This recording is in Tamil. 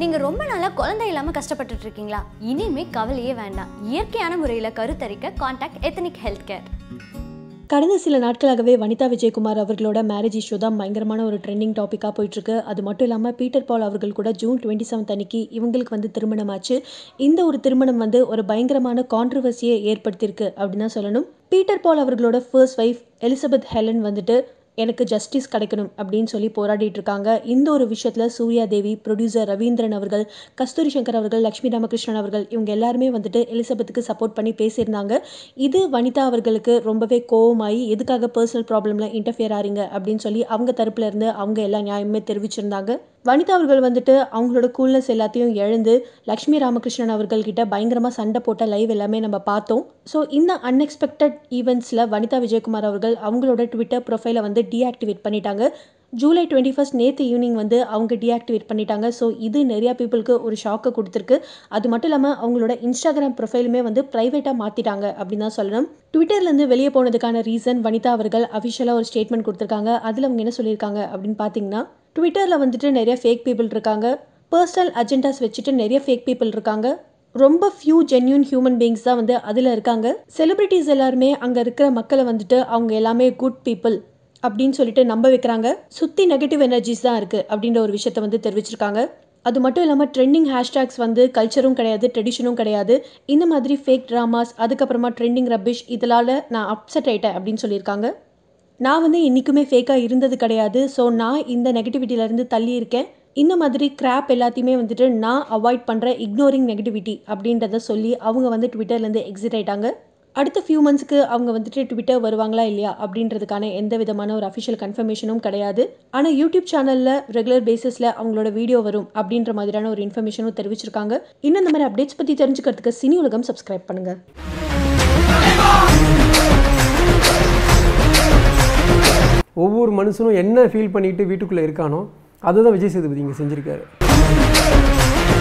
நீங்கள் ரொம்ப நாளாக குழந்தை இல்லாமல் கஷ்டப்பட்டு இருக்கீங்களா இனிமே கவலையே வேண்டாம் இயற்கையான முறையில் கருத்தரிக்க கான்டாக்ட் எத்தனிக் ஹெல்த் கேர் கடந்த சில நாட்களாகவே வனிதா விஜயகுமார் அவர்களோட மேரேஜ் இஷ்யூ தான் பயங்கரமான ஒரு ட்ரெண்டிங் டாப்பிக்காக போயிட்டுருக்கு அது மட்டும் இல்லாமல் பீட்டர் பால் அவர்கள் கூட ஜூன் டுவெண்ட்டி செவன்த் அன்னைக்கு இவங்களுக்கு வந்து திருமணம் ஆச்சு இந்த ஒரு திருமணம் வந்து ஒரு பயங்கரமான கான்ட்ரவர்சியை ஏற்படுத்தியிருக்கு அப்படின்னு சொல்லணும் பீட்டர் பால் அவர்களோட ஃபர்ஸ்ட் ஒய்ஃப் எலிசபெத் ஹெலன் வந்துட்டு எனக்கு ஜஸ்டிஸ் கிடைக்கணும் அப்படின்னு சொல்லி போராடிட்டு இருக்காங்க இந்த ஒரு விஷயத்தில் சூர்யா தேவி ப்ரொடியூசர் ரவீந்திரன் அவர்கள் கஸ்தூரி சங்கர் அவர்கள் லக்ஷ்மி ராமகிருஷ்ணன் அவர்கள் இவங்க எல்லாருமே வந்துட்டு எலிசபெத்துக்கு சப்போர்ட் பண்ணி பேசியிருந்தாங்க இது வனிதா அவர்களுக்கு ரொம்பவே கோவமாகி எதுக்காக பர்சனல் ப்ராப்ளம்ல இன்டர்ஃபியர் ஆறீங்க அப்படின்னு சொல்லி அவங்க இருந்து அவங்க எல்லா நியாயமே தெரிவிச்சிருந்தாங்க வனிதா அவர்கள் வந்துட்டு அவங்களோட கூல்னஸ் எல்லாத்தையும் எழுந்து லக்ஷ்மி ராமகிருஷ்ணன் அவர்கள்கிட்ட பயங்கரமாக சண்டை போட்ட லைவ் எல்லாமே நம்ம பார்த்தோம் ஸோ இந்த அன்எக்ஸ்பெக்டட் ஈவெண்ட்ஸில் வனிதா விஜயகுமார் அவர்கள் அவங்களோட ட்விட்டர் ப்ரொஃபைலை வந்து டீஆக்டிவேட் பண்ணிட்டாங்க ஜூலை டுவெண்ட்டி ஃபஸ்ட் நேற்று ஈவினிங் வந்து அவங்க டீஆக்டிவேட் பண்ணிட்டாங்க ஸோ இது நிறையா பீப்புளுக்கு ஒரு ஷாக்கை கொடுத்துருக்கு அது மட்டும் இல்லாமல் அவங்களோட இன்ஸ்டாகிராம் ப்ரொஃபைலுமே வந்து ப்ரைவேட்டாக மாற்றிட்டாங்க அப்படின்னு தான் சொல்லணும் ட்விட்டர்லேருந்து வெளியே போனதுக்கான ரீசன் வனிதா அவர்கள் அஃபிஷியலாக ஒரு ஸ்டேட்மெண்ட் கொடுத்துருக்காங்க அதில் அவங்க என்ன சொல்லியிருக்காங்க அப்படின்னு பார்த்தீங்கன்னா ட்விட்டரில் வந்துட்டு நிறைய ஃபேக் பீப்புள் இருக்காங்க பர்சனல் அஜெண்டாஸ் வச்சுட்டு நிறைய ஃபேக் பீப்புள் இருக்காங்க ரொம்ப ஃபியூ ஜென்யூன் ஹியூமன் பீங்ஸ் தான் வந்து அதில் இருக்காங்க செலிபிரிட்டிஸ் எல்லாருமே அங்கே இருக்கிற மக்களை வந்துட்டு அவங்க எல்லாமே குட் பீப்புள் அப்படின்னு சொல்லிட்டு நம்ப வைக்கிறாங்க சுற்றி நெகட்டிவ் எனர்ஜிஸ் தான் இருக்குது அப்படின்ற ஒரு விஷயத்த வந்து தெரிவிச்சிருக்காங்க அது மட்டும் இல்லாமல் ட்ரெண்டிங் ஹேஷ்டேக்ஸ் வந்து கல்ச்சரும் கிடையாது ட்ரெடிஷனும் கிடையாது இந்த மாதிரி ஃபேக் ட்ராமாஸ் அதுக்கப்புறமா ட்ரெண்டிங் ரப்பிஷ் இதனால் நான் அப்செட் ஆகிட்டேன் அப்படின்னு சொல்லியிருக்காங்க நான் வந்து என்றைக்குமே ஃபேக்காக இருந்தது கிடையாது ஸோ நான் இந்த நெகட்டிவிட்டியிலேருந்து தள்ளி இருக்கேன் இந்த மாதிரி கிராப் எல்லாத்தையுமே வந்துட்டு நான் அவாய்ட் பண்ணுற இக்னோரிங் நெகட்டிவிட்டி அப்படின்றத சொல்லி அவங்க வந்து ட்விட்டர்லேருந்து எக்ஸிட் ஆகிட்டாங்க அடுத்த ஃபியூ மந்த்ஸ்க்கு அவங்க வந்துட்டு ட்விட்டர் வருவாங்களா இல்லையா அப்படின்றதுக்கான எந்த விதமான ஒரு அஃபிஷியல் கன்ஃபர்மேஷனும் கிடையாது ஆனால் யூடியூப் சேனலில் ரெகுலர் பேசிஸில் அவங்களோட வீடியோ வரும் அப்படின்ற மாதிரியான ஒரு இன்ஃபர்மேஷனும் தெரிவிச்சிருக்காங்க இன்னும் இந்த மாதிரி அப்டேட்ஸ் பற்றி தெரிஞ்சுக்கிறதுக்கு சினி உலகம் சப்ஸ்கிரைப் பண்ணுங்கள் ஒவ்வொரு மனுஷனும் என்ன ஃபீல் பண்ணிட்டு வீட்டுக்குள்ளே இருக்கானோ அதுதான் விஜய் சேதுபதி இங்கே செஞ்சுருக்காரு